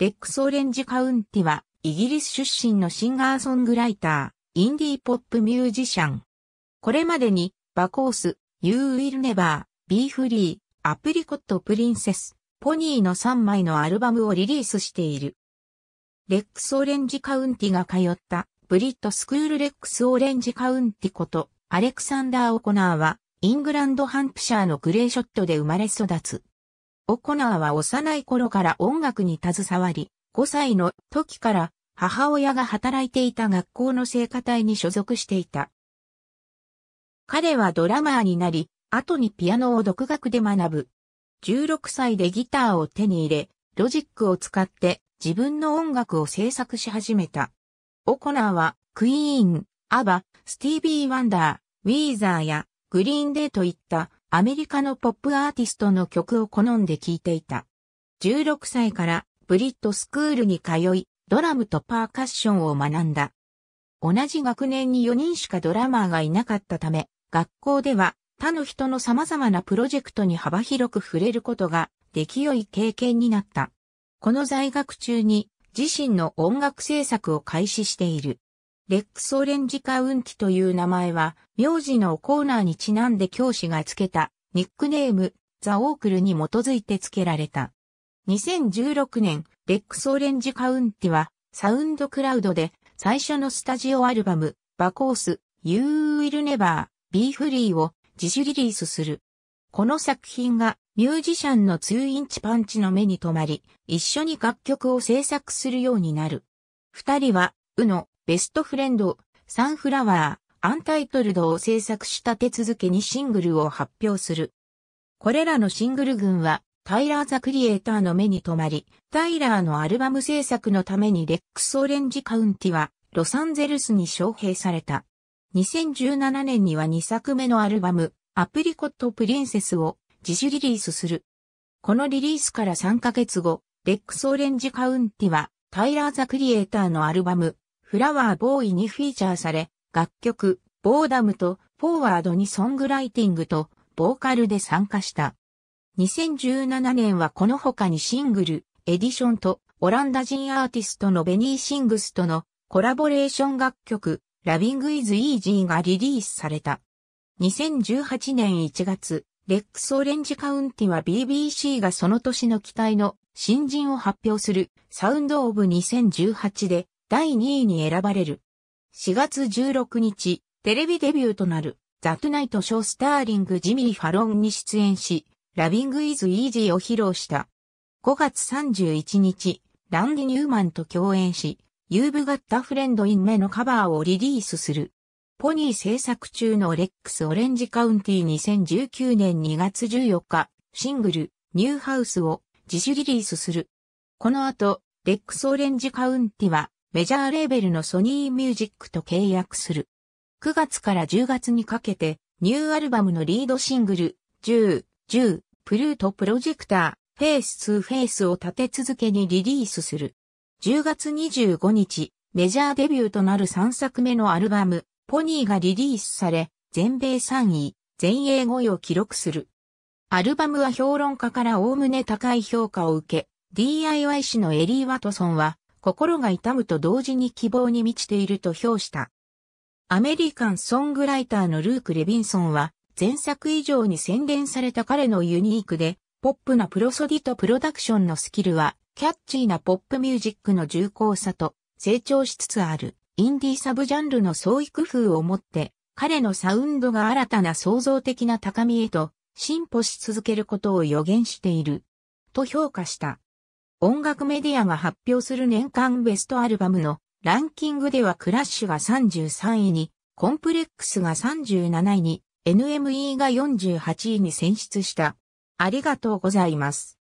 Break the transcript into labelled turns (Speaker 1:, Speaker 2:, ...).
Speaker 1: レックス・オレンジ・カウンティは、イギリス出身のシンガーソングライター、インディーポップミュージシャン。これまでに、バコース、You Will Never, Be Free, アプリコット・プリンセス、ポニーの3枚のアルバムをリリースしている。レックス・オレンジ・カウンティが通った、ブリッド・スクール・レックス・オレンジ・カウンティこと、アレクサンダー・オコナーは、イングランド・ハンプシャーのグレーショットで生まれ育つ。オコナーは幼い頃から音楽に携わり、5歳の時から母親が働いていた学校の聖歌隊に所属していた。彼はドラマーになり、後にピアノを独学で学ぶ。16歳でギターを手に入れ、ロジックを使って自分の音楽を制作し始めた。オコナーは、クイーン、アバ、スティービー・ワンダー、ウィーザーやグリーンデーといったアメリカのポップアーティストの曲を好んで聴いていた。16歳からブリッドスクールに通い、ドラムとパーカッションを学んだ。同じ学年に4人しかドラマーがいなかったため、学校では他の人の様々なプロジェクトに幅広く触れることができ良い経験になった。この在学中に自身の音楽制作を開始している。レックスオレンジカウンティという名前は、名字のコーナーにちなんで教師が付けた、ニックネーム、ザ・オークルに基づいて付けられた。2016年、レックスオレンジカウンティは、サウンドクラウドで、最初のスタジオアルバム、バコース、You Will Never, Be Free を自主リリースする。この作品がミュージシャンの2インチパンチの目に留まり、一緒に楽曲を制作するようになる。二人は、うの、ベストフレンド、サンフラワー、アンタイトルドを制作した手続けにシングルを発表する。これらのシングル群は、タイラー・ザ・クリエイターの目に留まり、タイラーのアルバム制作のためにレックス・オレンジ・カウンティは、ロサンゼルスに招聘された。2017年には2作目のアルバム、アプリコット・プリンセスを自主リリースする。このリリースから3ヶ月後、レックス・オレンジ・カウンティは、タイラー・ザ・クリエイターのアルバム、フラワーボーイにフィーチャーされ、楽曲、ボーダムとフォーワードにソングライティングとボーカルで参加した。2017年はこの他にシングル、エディションとオランダ人アーティストのベニー・シングスとのコラボレーション楽曲、ラビング・イズ・イージーがリリースされた。2018年1月、レックス・オレンジ・カウンティは BBC がその年の期待の新人を発表するサウンド・オブ・2018で第2位に選ばれる。4月16日、テレビデビューとなる、ザ・トゥナイト・ショー・スターリング・ジミー・ファロンに出演し、ラビング・イズ・イージーを披露した。5月31日、ランディ・ニューマンと共演し、ユーブ・ガッタ・フレンド・イン・メのカバーをリリースする。ポニー制作中のレックス・オレンジカウンティ2019年2月14日、シングル、ニューハウスを自主リリースする。この後、レックス・オレンジカウンティは、メジャーレーベルのソニーミュージックと契約する。9月から10月にかけて、ニューアルバムのリードシングル、10、10、プルートプロジェクター、フェイス2フェイスを立て続けにリリースする。10月25日、メジャーデビューとなる3作目のアルバム、ポニーがリリースされ、全米3位、全英5位を記録する。アルバムは評論家から概ね高い評価を受け、DIY 誌のエリー・ワトソンは、心が痛むと同時に希望に満ちていると評した。アメリカンソングライターのルーク・レビンソンは、前作以上に洗練された彼のユニークで、ポップなプロソディとプロダクションのスキルは、キャッチーなポップミュージックの重厚さと、成長しつつある、インディーサブジャンルの創意工夫をもって、彼のサウンドが新たな創造的な高みへと、進歩し続けることを予言している。と評価した。音楽メディアが発表する年間ベストアルバムのランキングではクラッシュが33位に、コンプレックスが37位に、NME が48位に選出した。ありがとうございます。